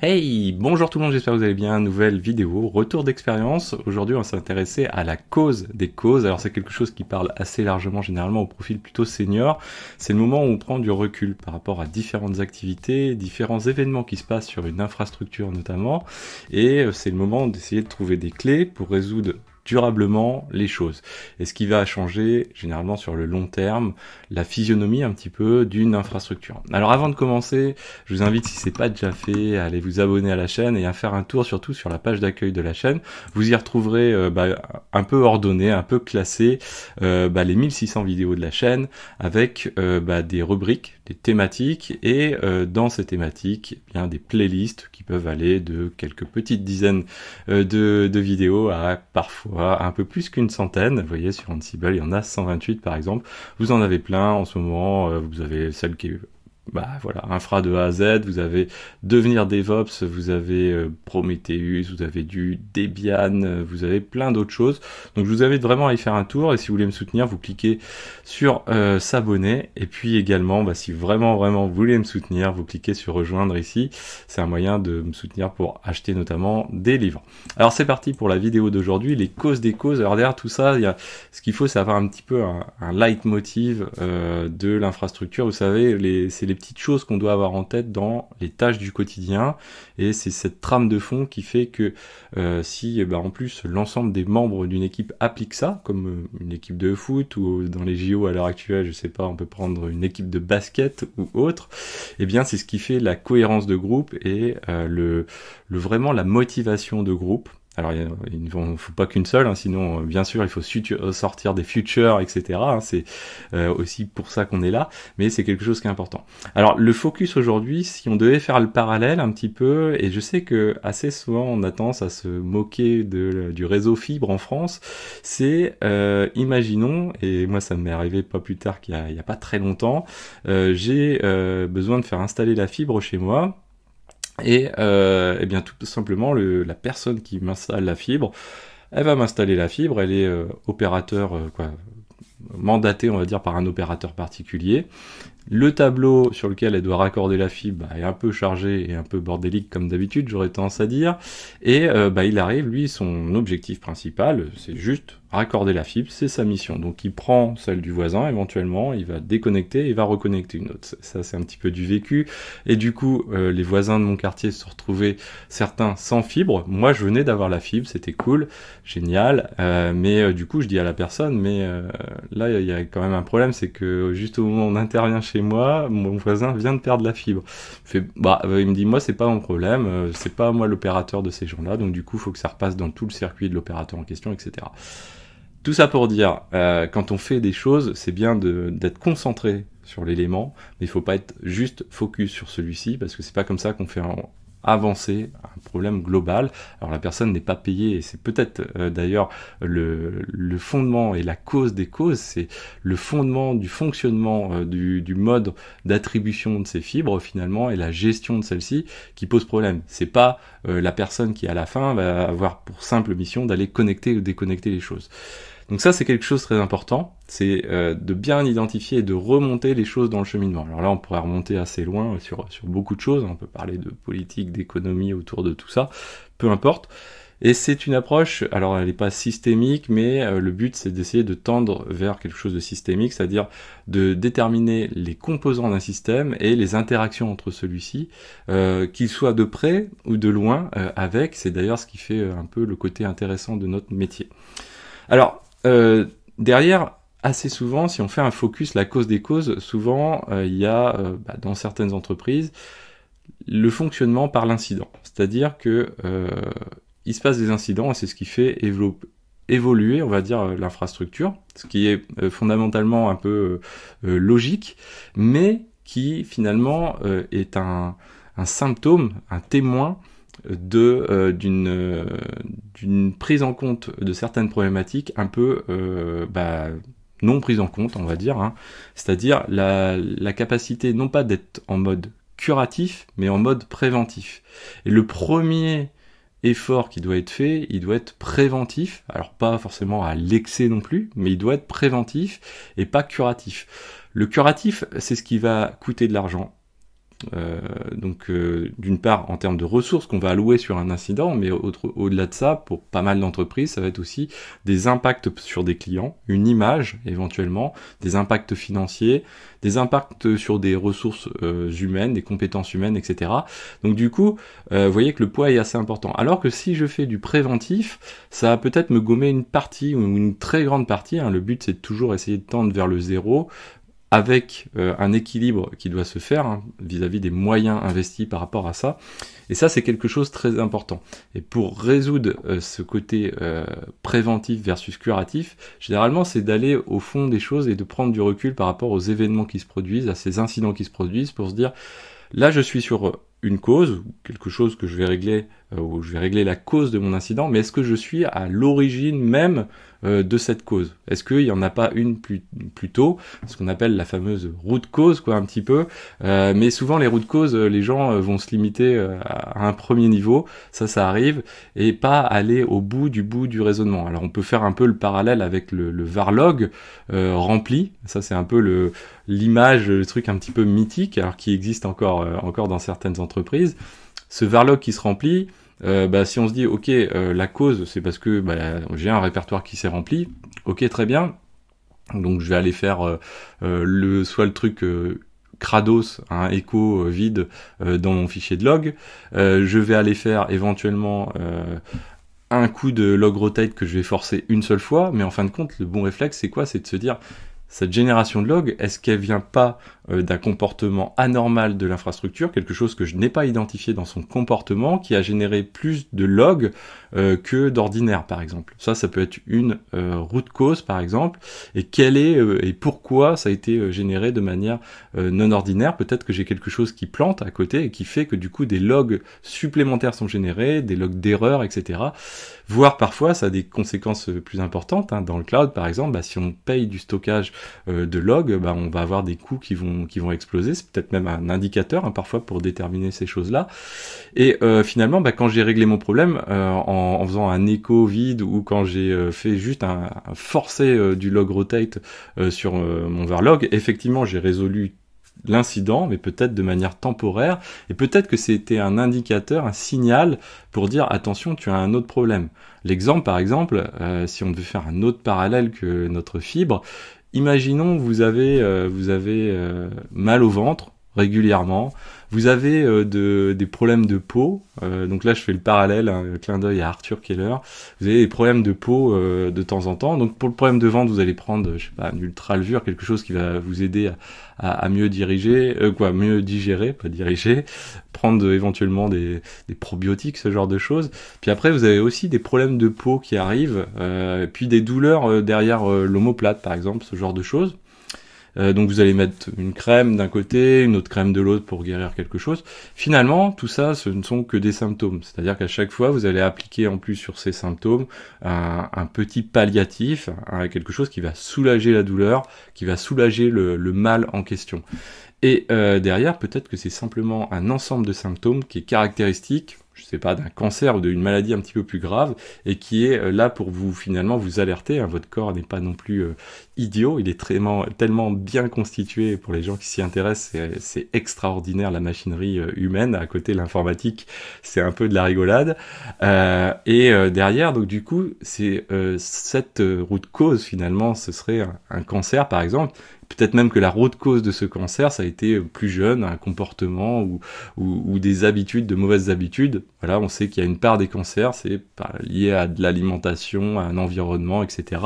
Hey, bonjour tout le monde, j'espère que vous allez bien. Nouvelle vidéo, retour d'expérience. Aujourd'hui, on va s'intéresser à la cause des causes. Alors, c'est quelque chose qui parle assez largement généralement au profil plutôt senior. C'est le moment où on prend du recul par rapport à différentes activités, différents événements qui se passent sur une infrastructure notamment. Et euh, c'est le moment d'essayer de trouver des clés pour résoudre durablement les choses. Et ce qui va changer généralement sur le long terme la physionomie un petit peu d'une infrastructure. Alors avant de commencer, je vous invite si c'est pas déjà fait à aller vous abonner à la chaîne et à faire un tour surtout sur la page d'accueil de la chaîne. Vous y retrouverez euh, bah, un peu ordonné, un peu classé euh, bah, les 1600 vidéos de la chaîne avec euh, bah, des rubriques thématiques et euh, dans ces thématiques eh bien des playlists qui peuvent aller de quelques petites dizaines euh, de, vidéos à parfois un peu plus qu'une centaine. Vous voyez sur Ansible il y en a 128 par exemple. Vous en avez plein en ce moment. Euh, vous avez celle qui est bah, voilà, infra de A à Z, vous avez devenir DevOps, vous avez euh, Prometheus, vous avez du Debian, euh, vous avez plein d'autres choses. Donc je vous invite vraiment à y faire un tour et si vous voulez me soutenir, vous cliquez sur euh, s'abonner et puis également bah, si vraiment vraiment vous voulez me soutenir, vous cliquez sur rejoindre ici. C'est un moyen de me soutenir pour acheter notamment des livres. Alors c'est parti pour la vidéo d'aujourd'hui, les causes des causes. Alors derrière tout ça, il y a ce qu'il faut, c'est avoir un petit peu un, leitmotiv de l'infrastructure. Vous savez, c'est les petites choses qu'on doit avoir en tête dans les tâches du quotidien. Et c'est cette trame de fond qui fait que euh, si bah, en plus l'ensemble des membres d'une équipe applique ça, comme euh, une équipe de foot ou euh, dans les JO à l'heure actuelle, je sais pas, on peut prendre une équipe de basket ou autre, eh bien c'est ce qui fait la cohérence de groupe et le, le, vraiment la motivation de groupe. Alors, il ne faut pas qu'une seule, hein, sinon, euh, bien sûr, il faut euh, sortir des futures, etc. Hein, c'est euh, aussi pour ça qu'on est là, mais c'est quelque chose qui est important. Alors, le focus aujourd'hui, si on devait faire le parallèle un petit peu, et je sais que assez souvent on a tendance à se moquer du réseau fibre en France, c'est, imaginons, et moi ça m'est arrivé pas plus tard qu'il n'y a, pas très longtemps, j'ai besoin de faire installer la fibre chez moi, et, euh, eh bien tout simplement, la personne qui m'installe la fibre, elle va m'installer la fibre, elle est euh, opérateur, euh, quoi, mandatée, on va dire, par un opérateur particulier. Le tableau sur lequel elle doit raccorder la fibre bah, est un peu chargé et un peu bordélique comme d'habitude, j'aurais tendance à dire. Et bah, il arrive, lui, son objectif principal, c'est juste raccorder la fibre, c'est sa mission. Donc il prend celle du voisin, éventuellement, il va déconnecter et va reconnecter une autre. Ça c'est un petit peu du vécu. Et du coup, euh, les voisins de mon quartier se retrouvaient certains sans fibre. Moi je venais d'avoir la fibre, c'était cool, génial. Euh, mais euh, du coup je dis à la personne, mais là il y a quand même un problème, c'est que juste au moment où on intervient chez moi, mon voisin vient de perdre la fibre. Il, fait, bah, il me dit, moi c'est pas mon problème, c'est pas moi l'opérateur de ces gens-là, donc du coup faut que ça repasse dans tout le circuit de l'opérateur en question, etc. Tout ça pour dire, euh, quand on fait des choses, c'est bien d'être concentré sur l'élément, mais il faut pas être juste focus sur celui-ci, parce que c'est pas comme ça qu'on fait avancer un problème global. Alors la personne n'est pas payée et c'est peut-être euh, d'ailleurs le, fondement et la cause des causes, c'est le fondement du fonctionnement euh, du, mode d'attribution de ces fibres finalement et la gestion de celles-ci qui pose problème. C'est pas la personne qui à la fin va avoir pour simple mission d'aller connecter ou déconnecter les choses. Donc ça, c'est quelque chose de très important, c'est euh, de bien identifier et de remonter les choses dans le cheminement. Alors là, on pourrait remonter assez loin sur, sur beaucoup de choses, on peut parler de politique, d'économie autour de tout ça, peu importe. Et c'est une approche, alors elle n'est pas systémique, mais euh, le but c'est d'essayer de tendre vers quelque chose de systémique, c'est-à-dire de déterminer les composants d'un système et les interactions entre celui-ci, euh, qu'il soit de près ou de loin euh, avec, c'est d'ailleurs ce qui fait un peu le côté intéressant de notre métier. Alors, euh, derrière, assez souvent, si on fait un focus la cause des causes, souvent euh, il y a euh, bah, dans certaines entreprises le fonctionnement par l'incident. C'est-à-dire que il se passe des incidents et c'est ce qui fait évoluer, on va dire, l'infrastructure, ce qui est fondamentalement un peu logique, mais qui finalement est un symptôme, un témoin euh, euh, d'une prise en compte de certaines problématiques un peu euh, bah, non prise en compte on va dire hein. c'est-à-dire la, capacité non pas d'être en mode curatif mais en mode préventif et le premier effort qui doit être fait il doit être préventif alors pas forcément à l'excès non plus mais il doit être préventif et pas curatif le curatif c'est ce qui va coûter de l'argent euh, donc euh, d'une part en termes de ressources qu'on va allouer sur un incident, mais au-delà de ça, pour pas mal d'entreprises, ça va être aussi des impacts sur des clients, une image éventuellement, des impacts financiers, des impacts sur des ressources euh, humaines, des compétences humaines, etc. Donc du coup, vous voyez que le poids est assez important. Alors que si je fais du préventif, ça va peut-être me gommer une partie ou une très grande partie. Hein. Le but c'est toujours essayer de tendre vers le zéro, avec euh, un équilibre qui doit se faire hein, vis-à-vis des moyens investis par rapport à ça. Et ça, c'est quelque chose de très important. Et pour résoudre euh, ce côté euh, préventif versus curatif, généralement, c'est d'aller au fond des choses et de prendre du recul par rapport aux événements qui se produisent, à ces incidents qui se produisent, pour se dire, là, je suis sur une cause, quelque chose que je vais régler euh, où je vais régler la cause de mon incident, mais est-ce que je suis à l'origine même euh, de cette cause Est-ce qu'il n'y en a pas une plus, plus tôt Ce qu'on appelle la fameuse route cause, quoi, un petit peu. Euh, mais souvent, les routes causes, les gens vont se limiter à un premier niveau, ça, ça arrive, et pas aller au bout du bout du raisonnement. Alors, on peut faire un peu le parallèle avec le, Varlog rempli, ça, c'est un peu le l'image, le truc un petit peu mythique, alors qui existe encore, encore dans certaines entreprises ce varlog qui se remplit, euh, bah, si on se dit ok euh, la cause c'est parce que bah, j'ai un répertoire qui s'est rempli, ok très bien, donc je vais aller faire euh, le soit le truc Crados, un écho vide dans mon fichier de log, je vais aller faire éventuellement un coup de log rotate que je vais forcer une seule fois, mais en fin de compte le bon réflexe c'est quoi C'est de se dire cette génération de logs, est-ce qu'elle vient pas euh, d'un comportement anormal de l'infrastructure, quelque chose que je n'ai pas identifié dans son comportement, qui a généré plus de logs euh, que d'ordinaire, par exemple. Ça, ça peut être une euh, route cause, par exemple. Et quelle est euh, et pourquoi ça a été généré de manière non ordinaire Peut-être que j'ai quelque chose qui plante à côté et qui fait que du coup des logs supplémentaires sont générés, des logs d'erreurs, etc. Voire parfois, ça a des conséquences plus importantes. Hein. Dans le cloud, par exemple, bah, si on paye du stockage de logs, bah, on va avoir des coûts qui vont qui vont exploser. C'est peut-être même un indicateur hein, parfois pour déterminer ces choses-là. Et finalement, bah, quand j'ai réglé mon problème en en, faisant un écho vide ou quand j'ai euh, fait juste un, forcé euh, du log rotate euh, sur mon verlog, effectivement j'ai résolu l'incident, mais peut-être de manière temporaire, et peut-être que c'était un indicateur, un signal pour dire attention, tu as un autre problème. L'exemple, par exemple, si on veut faire un autre parallèle que notre fibre, imaginons vous avez, vous avez mal au ventre régulièrement, vous avez euh, des problèmes de peau, euh, donc là je fais le parallèle, un hein, clin d'œil à Arthur Keller. Vous avez des problèmes de peau euh, de temps en temps. Donc pour le problème de vente, vous allez prendre, je sais pas, une levure, quelque chose qui va vous aider à, mieux diriger, quoi, mieux digérer, pas diriger, prendre éventuellement des, des, probiotiques, ce genre de choses. Puis après, vous avez aussi des problèmes de peau qui arrivent, puis des douleurs derrière l'omoplate, par exemple, ce genre de choses. Euh, donc vous allez mettre une crème d'un côté, une autre crème de l'autre pour guérir quelque chose. Finalement, tout ça, ce ne sont que des symptômes. C'est-à-dire qu'à chaque fois, vous allez appliquer en plus sur ces symptômes un, petit palliatif, hein, quelque chose qui va soulager la douleur, qui va soulager le, mal en question. Et euh, derrière, peut-être que c'est simplement un ensemble de symptômes qui est caractéristique je sais pas, d'un cancer ou d'une maladie un petit peu plus grave, et qui est euh, là pour vous finalement vous alerter. Hein. Votre corps n'est pas non plus euh, idiot, il est tellement, tellement bien constitué pour les gens qui s'y intéressent, c'est extraordinaire la machinerie euh, humaine. À côté, l'informatique, c'est un peu de la rigolade. et derrière, donc du coup, c'est cette route cause finalement, ce serait un cancer par exemple, Peut-être même que la route cause de ce cancer, ça a été plus jeune, un comportement ou, des habitudes, de mauvaises habitudes. Voilà, on sait qu'il y a une part des cancers, c'est lié à de l'alimentation, à un environnement, etc.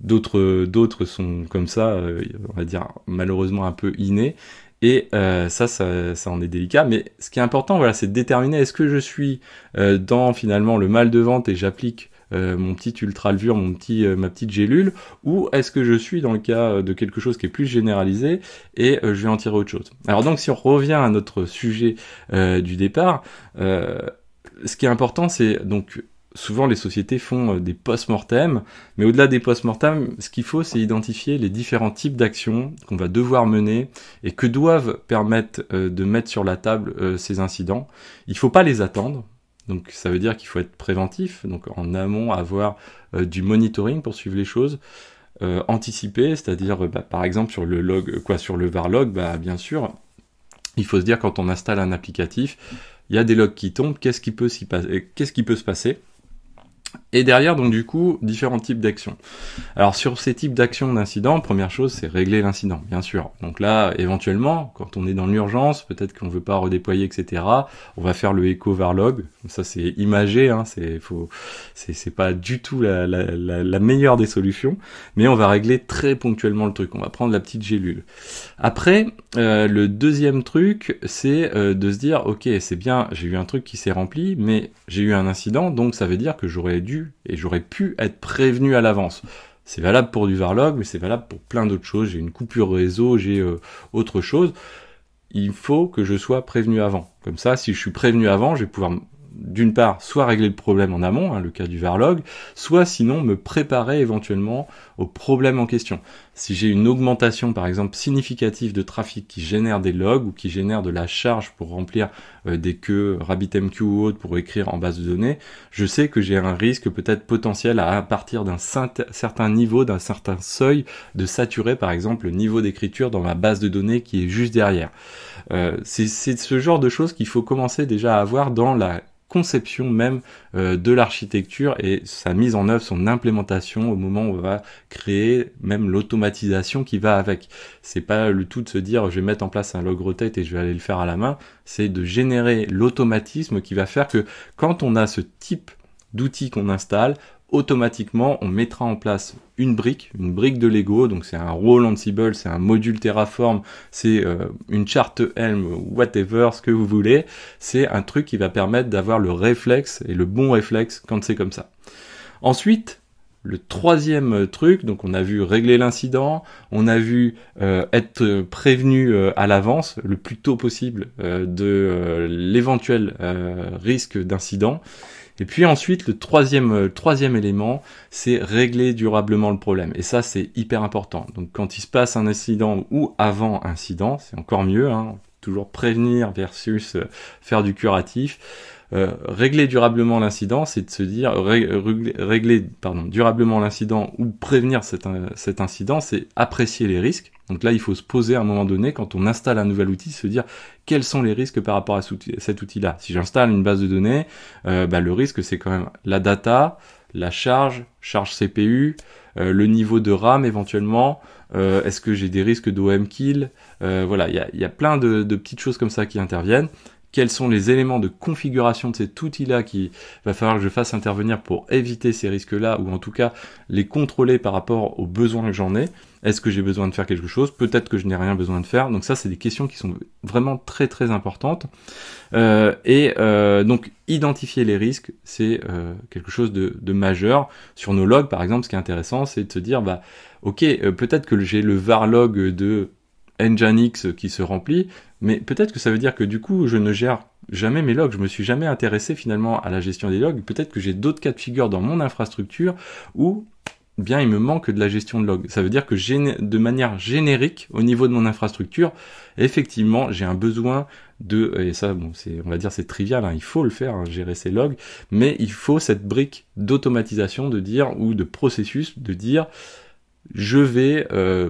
D'autres, d'autres sont comme ça, euh, on va dire malheureusement un peu innés. Et euh, ça, ça, en est délicat. Mais ce qui est important, voilà, c'est de déterminer est-ce que je suis euh, dans finalement le mal de vente et j'applique euh, mon petit ultralvure, mon petit, euh, ma petite gélule, ou est-ce que je suis dans le cas de quelque chose qui est plus généralisé et euh, je vais en tirer autre chose. Alors donc si on revient à notre sujet du départ, ce qui est important c'est donc souvent les sociétés font des post-mortem, mais au-delà des post-mortem, ce qu'il faut, c'est identifier les différents types d'actions qu'on va devoir mener et que doivent permettre de mettre sur la table ces incidents. Il ne faut pas les attendre, donc ça veut dire qu'il faut être préventif, donc en amont avoir euh, du monitoring pour suivre les choses, euh, anticiper, c'est-à-dire bah, par exemple sur le log, euh, quoi, sur le varlog, bah, bien sûr, il faut se dire quand on installe un applicatif, il y a des logs qui tombent, qu'est-ce qui peut se passer et derrière, donc du coup, différents types d'actions. Alors sur ces types d'actions d'incidents, première chose, c'est régler l'incident, bien sûr. Donc là, éventuellement, quand on est dans l'urgence, peut-être qu'on ne veut pas redéployer, etc. On va faire le écho varlog. Ça, c'est imagé, hein, c'est faut, c'est pas du tout la, meilleure des solutions, mais on va régler très ponctuellement le truc. On va prendre la petite gélule. Après, euh, le deuxième truc, c'est euh, de se dire, ok, c'est bien, j'ai eu un truc qui s'est rempli, mais j'ai eu un incident, donc ça veut dire que j'aurais et j'aurais pu être prévenu à l'avance. C'est valable pour du Varlog, mais c'est valable pour plein d'autres choses. J'ai une coupure réseau, j'ai euh, autre chose. Il faut que je sois prévenu avant. Comme ça, si je suis prévenu avant, je vais pouvoir d'une part, soit régler le problème en amont, hein, le cas du Varlog, soit sinon me préparer éventuellement au problème en question. Si j'ai une augmentation, par exemple, significative de trafic qui génère des logs ou qui génère de la charge pour remplir euh, des queues RabbitMQ ou autre pour écrire en base de données, je sais que j'ai un risque peut-être potentiel à, à partir d'un certain niveau, d'un certain seuil, de saturer, par exemple, le niveau d'écriture dans ma base de données qui est juste derrière. Euh, c'est ce genre de choses qu'il faut commencer déjà à avoir dans la conception même euh, de l'architecture et sa mise en œuvre, son implémentation au moment où on va créer même l'automatisation qui va avec. C'est pas le tout de se dire je vais mettre en place un log et je vais aller le faire à la main, c'est de générer l'automatisme qui va faire que quand on a ce type d'outils qu'on installe, automatiquement on mettra en place une brique, une brique de Lego, donc c'est un rôle Ansible, c'est un module Terraform, c'est euh, une charte Helm, whatever, ce que vous voulez, c'est un truc qui va permettre d'avoir le réflexe et le bon réflexe quand c'est comme ça. Ensuite, le troisième euh, truc, donc on a vu régler l'incident, on a vu euh, être prévenu à l'avance, le plus tôt possible, de l'éventuel risque d'incident, et puis ensuite, le troisième, euh, troisième élément, c'est régler durablement le problème. Et ça, c'est hyper important. Donc quand il se passe un incident ou avant incident, c'est encore mieux, hein, toujours prévenir versus euh, faire du curatif euh, régler durablement l'incident, c'est de se dire régler, durablement l'incident ou prévenir euh, cet, incident, c'est apprécier les risques. Donc là, il faut se poser à un moment donné, quand on installe un nouvel outil, se dire quels sont les risques par rapport à cet outil-là. Si j'installe une base de données, euh, bah, le risque c'est quand même la data, la charge, charge CPU, le niveau de RAM éventuellement, est-ce que j'ai des risques d'OM kill, voilà, il y a, plein de petites choses comme ça qui interviennent quels sont les éléments de configuration de cet outil-là qui va falloir que je fasse intervenir pour éviter ces risques-là, ou en tout cas les contrôler par rapport aux besoins que j'en ai. Est-ce que j'ai besoin de faire quelque chose Peut-être que je n'ai rien besoin de faire. Donc ça, c'est des questions qui sont vraiment très très importantes. Euh, et euh, donc identifier les risques, c'est euh, quelque chose de, majeur. Sur nos logs, par exemple, ce qui est intéressant, c'est de se dire, bah, ok, peut-être que j'ai le var log de Nginx qui se remplit, mais peut-être que ça veut dire que du coup, je ne gère jamais mes logs. Je me suis jamais intéressé finalement à la gestion des logs. Peut-être que j'ai d'autres cas de figure dans mon infrastructure où bien il me manque de la gestion de logs. Ça veut dire que de manière générique, au niveau de mon infrastructure, effectivement, j'ai un besoin de, et ça, on va dire, c'est trivial, hein, il faut le faire, hein, gérer ses logs, mais il faut cette brique d'automatisation de dire, ou de processus de dire, je vais, euh,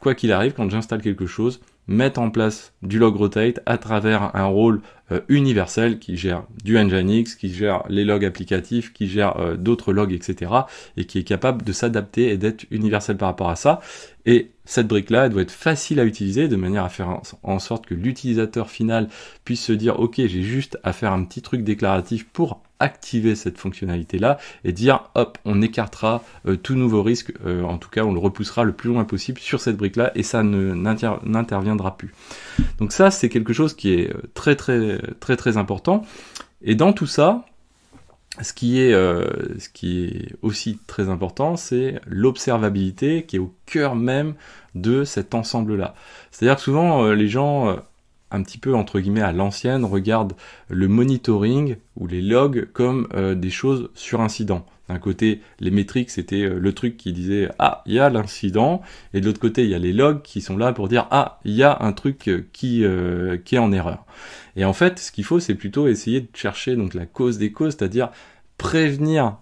quoi qu'il arrive, quand j'installe quelque chose, mettre en place du log rotate à travers un rôle euh, universel qui gère du Nginx, qui gère les logs applicatifs, qui gère euh, d'autres logs, etc. et qui est capable de s'adapter et d'être universel par rapport à ça. Et cette brique-là, elle doit être facile à utiliser de manière à faire en sorte que l'utilisateur final puisse se dire, OK, j'ai juste à faire un petit truc déclaratif pour activer cette fonctionnalité-là et dire hop, on écartera euh, tout nouveau risque, euh, en tout cas on le repoussera le plus loin possible sur cette brique-là et ça n'interviendra plus. Donc ça c'est quelque chose qui est euh, très très très très important. Et dans tout ça, ce qui, est, ce qui est aussi très important, c'est l'observabilité qui est au cœur même de cet ensemble-là. C'est-à-dire que souvent, les gens un petit peu entre guillemets à l'ancienne regarde le monitoring ou les logs comme euh, des choses sur incident. D'un côté, les métriques, c'était euh, le truc qui disait Ah, il y a l'incident, et de l'autre côté, il y a les logs qui sont là pour dire Ah, il y a un truc euh, qui, qui est en erreur. Et en fait, ce qu'il faut, c'est plutôt essayer de chercher donc la cause des causes, c'est-à-dire prévenir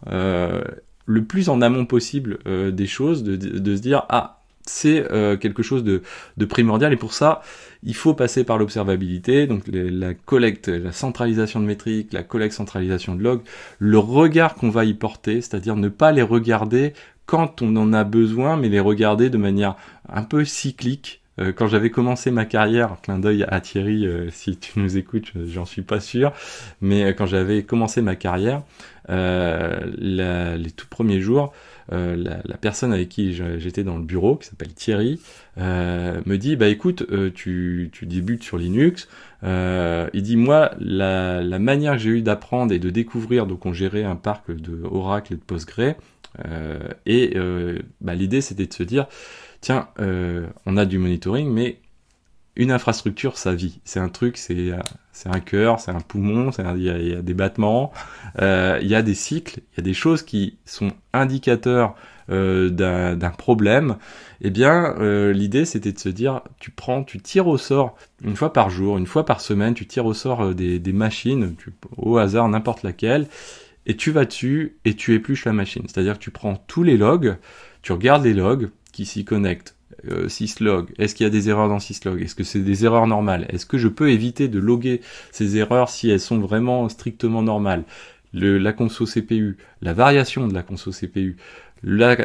le plus en amont possible des choses, de, de, se dire Ah, c'est euh, quelque chose de, primordial et pour ça il faut passer par l'observabilité, donc la collecte, la centralisation de métriques, la collecte, centralisation de logs, le regard qu'on va y porter, c'est-à-dire ne pas les regarder quand on en a besoin, mais les regarder de manière un peu cyclique. Euh, quand j'avais commencé ma carrière, clin d'œil à Thierry, euh, si tu nous écoutes, j'en suis pas sûr, mais quand j'avais commencé ma carrière, les tout premiers jours, euh, la, personne avec qui j'étais dans le bureau, qui s'appelle Thierry, euh, me dit bah écoute, euh, tu, tu, débutes sur Linux. il dit moi la, la manière que j'ai eu d'apprendre et de découvrir, donc on gérait un parc de Oracle et de Postgre, et bah, l'idée c'était de se dire tiens, on a du monitoring, mais une infrastructure, ça vit. C'est un truc, euh, c'est un cœur, c'est un poumon, il y, a des battements, euh, il y a des cycles, il y a des choses qui sont indicateurs euh, d'un problème. Eh bien, l'idée, c'était de se dire, tu prends, tu tires au sort une fois par jour, une fois par semaine, tu tires au sort des, machines, au hasard, n'importe laquelle, et tu vas dessus et tu épluches la machine. C'est-à-dire que tu prends tous les logs, tu regardes les logs qui s'y connectent euh, syslog Est-ce qu'il y a des erreurs dans syslog Est-ce que c'est des erreurs normales Est-ce que je peux éviter de loguer ces erreurs si elles sont vraiment strictement normales La conso CPU, la variation de la conso CPU, la,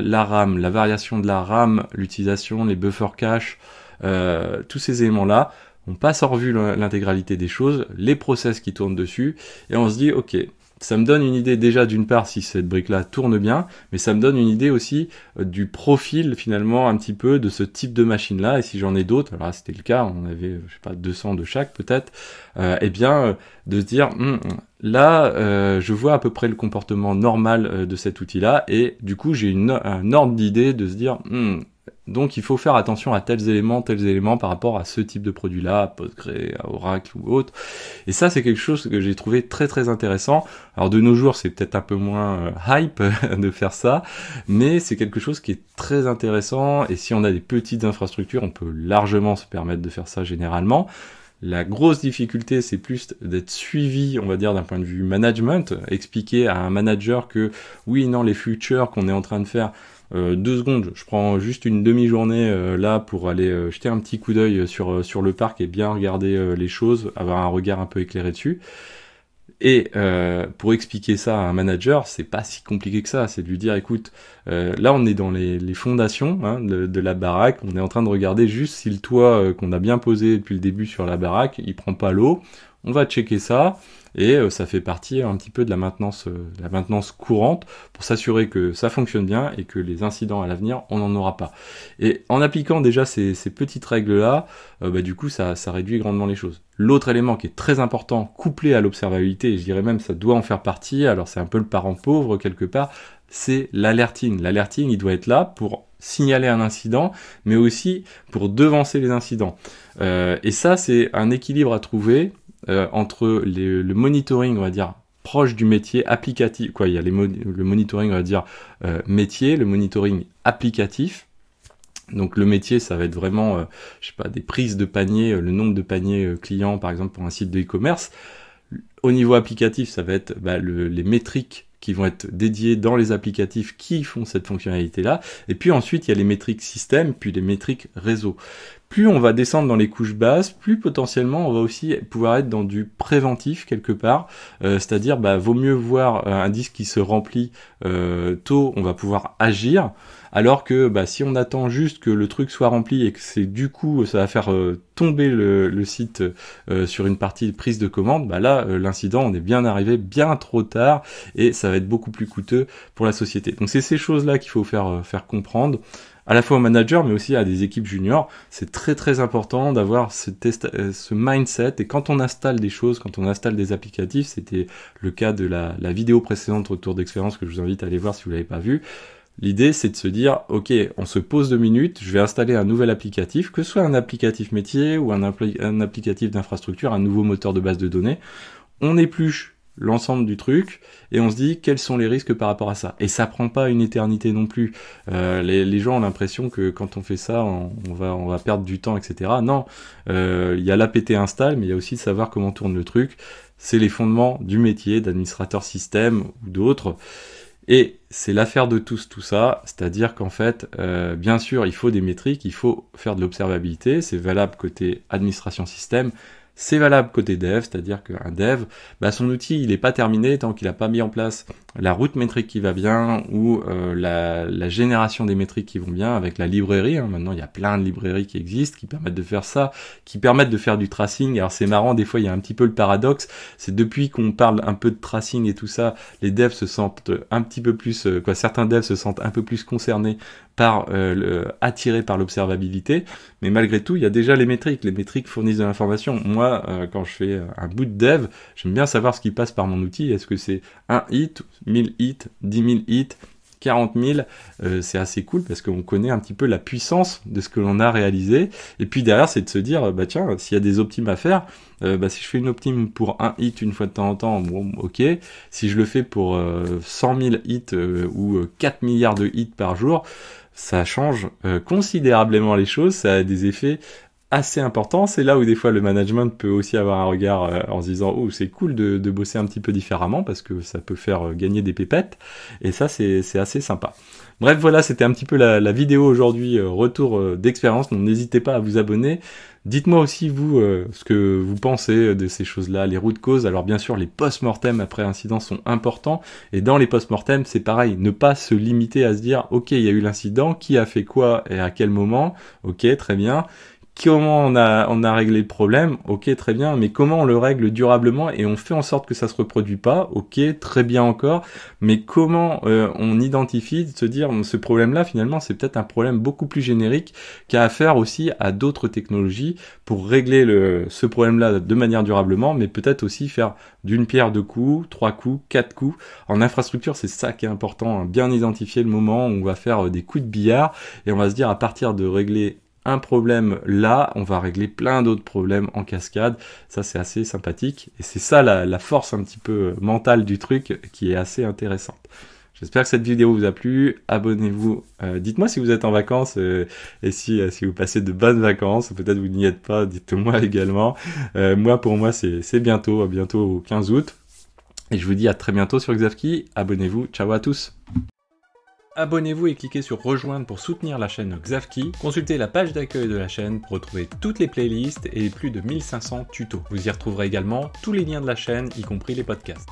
la RAM, la variation de la RAM, l'utilisation, les buffers cache, euh, tous ces éléments-là, on passe en revue l'intégralité des choses, les process qui tournent dessus, et on se dit, ok, ça me donne une idée déjà d'une part si cette brique-là tourne bien, mais ça me donne une idée aussi euh, du profil finalement un petit peu de ce type de machine-là. Et si j'en ai d'autres, alors c'était le cas, on avait je sais pas 200 de chaque peut-être, et euh, eh bien euh, de se dire hum, là je vois à peu près le comportement normal de cet outil-là et du coup j'ai une, un ordre d'idée de se dire hum, donc il faut faire attention à tels éléments, tels éléments par rapport à ce type de produit-là, à Postgre, à Oracle ou autre. Et ça c'est quelque chose que j'ai trouvé très très intéressant. Alors de nos jours c'est peut-être un peu moins euh, hype de faire ça, mais c'est quelque chose qui est très intéressant et si on a des petites infrastructures on peut largement se permettre de faire ça généralement. La grosse difficulté, c'est plus d'être suivi, on va dire, d'un point de vue management, expliquer à un manager que oui, non, les futures qu'on est en train de faire, euh, deux secondes, je prends juste une demi-journée euh, là pour aller euh, jeter un petit coup d'œil sur, le parc et bien regarder les choses, avoir un regard un peu éclairé dessus. Et pour expliquer ça à un manager, c'est pas si compliqué que ça. C'est de lui dire, écoute, là on est dans les, fondations hein, de, la baraque, on est en train de regarder juste si le toit qu'on a bien posé depuis le début sur la baraque, il prend pas l'eau. On va checker ça et euh, ça fait partie un petit peu de la maintenance, euh, la maintenance courante pour s'assurer que ça fonctionne bien et que les incidents à l'avenir, on n'en aura pas. Et en appliquant déjà ces, petites règles-là, euh, bah, du coup, ça, réduit grandement les choses. L'autre élément qui est très important, couplé à l'observabilité, et je dirais même ça doit en faire partie, alors c'est un peu le parent pauvre quelque part, c'est l'alerting. L'alerting, il doit être là pour signaler un incident, mais aussi pour devancer les incidents. et ça, c'est un équilibre à trouver euh, entre le monitoring, on va dire, proche du métier applicatif, quoi, il y a le monitoring, on va dire, euh, métier, le monitoring applicatif. Donc le métier, ça va être vraiment, euh, je sais pas, des prises de panier, le nombre de paniers clients, par exemple, pour un site de e-commerce. Au niveau applicatif, ça va être bah, les métriques qui vont être dédiés dans les applicatifs qui font cette fonctionnalité-là. Et puis ensuite, il y a les métriques système, puis les métriques réseau. Plus on va descendre dans les couches basses, plus potentiellement on va aussi pouvoir être dans du préventif quelque part, euh, c'est-à-dire bah, vaut mieux voir euh, un disque qui se remplit euh, tôt, on va pouvoir agir alors que bah, si on attend juste que le truc soit rempli et que c'est du coup ça va faire euh, tomber le, site euh, sur une partie de prise de commande, bah là euh, l'incident on est bien arrivé bien trop tard et ça va être beaucoup plus coûteux pour la société. Donc c'est ces choses là qu'il faut faire faire comprendre à la fois aux managers mais aussi à des équipes juniors. C'est très très important d'avoir ce, mindset et quand on installe des choses, quand on installe des applicatifs, c'était le cas de la, vidéo précédente autour d'expérience que je vous invite à aller voir si vous l'avez pas vue L'idée, c'est de se dire, OK, on se pose deux minutes, je vais installer un nouvel applicatif, que ce soit un applicatif métier ou un, applicatif d'infrastructure, un nouveau moteur de base de données. On épluche l'ensemble du truc et on se dit quels sont les risques par rapport à ça. Et ça prend pas une éternité non plus. Euh, les, gens ont l'impression que quand on fait ça, on, va, perdre du temps, etc. Non, euh, il y a l'APT install, mais il y a aussi de savoir comment tourne le truc. C'est les fondements du métier d'administrateur système ou d'autres. Et c'est l'affaire de tous tout ça, c'est-à-dire qu'en fait, euh, bien sûr, il faut des métriques, il faut faire de l'observabilité, c'est valable côté administration système, c'est valable côté dev, c'est-à-dire qu'un dev, bah, son outil, il n'est pas terminé tant qu'il n'a pas mis en place la route métrique qui va bien ou euh, la, génération des métriques qui vont bien avec la librairie. Hein. Maintenant, il y a plein de librairies qui existent, qui permettent de faire ça, qui permettent de faire du tracing. Alors c'est marrant, des fois il y a un petit peu le paradoxe, c'est depuis qu'on parle un peu de tracing et tout ça, les devs se sentent un petit peu plus, euh, quoi, certains devs se sentent un peu plus concernés par euh, attirés par l'observabilité, mais malgré tout, il y a déjà les métriques. Les métriques fournissent de l'information. Moi, quand je fais un bout de dev, j'aime bien savoir ce qui passe par mon outil. Est-ce que c'est un hit 1000 hits, 10 000 hits, 40 000, euh, c'est assez cool parce qu'on connaît un petit peu la puissance de ce que l'on a réalisé. Et puis derrière, c'est de se dire, bah tiens, s'il y a des optimes à faire, euh, bah, si je fais une optime pour un hit une fois de temps en temps, bon, ok. Si je le fais pour 100 euh, 000 hits ou 4 milliards de hits par jour, ça change considérablement les choses, ça a des effets assez important. C'est là où des fois le management peut aussi avoir un regard euh, en se disant oh c'est cool de, bosser un petit peu différemment parce que ça peut faire euh, gagner des pépettes. Et ça c'est assez sympa. Bref voilà c'était un petit peu la, vidéo aujourd'hui euh, retour d'expérience. Donc n'hésitez pas à vous abonner. Dites-moi aussi vous ce que vous pensez de ces choses-là, les routes cause. Alors bien sûr les post-mortem après incident sont importants et dans les post-mortem c'est pareil, ne pas se limiter à se dire ok il y a eu l'incident, qui a fait quoi et à quel moment. Ok très bien comment on a, réglé le problème Ok, très bien, mais comment on le règle durablement et on fait en sorte que ça se reproduit pas Ok, très bien encore, mais comment euh, on identifie de se dire ce problème-là finalement c'est peut-être un problème beaucoup plus générique qui a affaire aussi à d'autres technologies pour régler le, ce problème-là de manière durablement, mais peut-être aussi faire d'une pierre deux coups, trois coups, quatre coups. En infrastructure, c'est ça qui est important, hein. bien identifier le moment où on va faire euh, des coups de billard et on va se dire à partir de régler un problème là, on va régler plein d'autres problèmes en cascade. Ça, c'est assez sympathique. Et c'est ça la, force un petit peu euh, mentale du truc qui est assez intéressante. J'espère que cette vidéo vous a plu. Abonnez-vous. Euh, dites-moi si vous êtes en vacances euh, et si, si vous passez de bonnes vacances. Peut-être vous n'y êtes pas. Dites-moi également. moi, pour moi, c'est bientôt, à bientôt au 15 août. Et je vous dis à très bientôt sur Xavki. Abonnez-vous. Ciao à tous abonnez-vous et cliquez sur rejoindre pour soutenir la chaîne Xavki. Consultez la page d'accueil de la chaîne pour retrouver toutes les playlists et plus de 1500 tutos. Vous y retrouverez également tous les liens de la chaîne, y compris les podcasts.